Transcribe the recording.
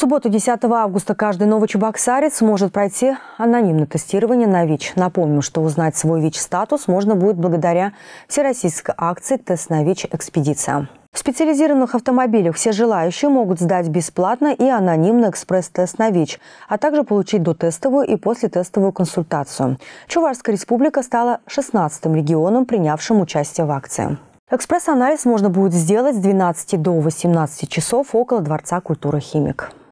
субботу, 10 августа, каждый новочебоксарец сможет пройти анонимное тестирование на ВИЧ. Напомню, что узнать свой ВИЧ-статус можно будет благодаря всероссийской акции «Тест на ВИЧ. Экспедиция». В специализированных автомобилях все желающие могут сдать бесплатно и анонимно экспресс-тест на ВИЧ, а также получить дотестовую и послетестовую консультацию. Чувашская республика стала 16-м регионом, принявшим участие в акции. Экспресс-анализ можно будет сделать с 12 до 18 часов около Дворца культуры «Химик».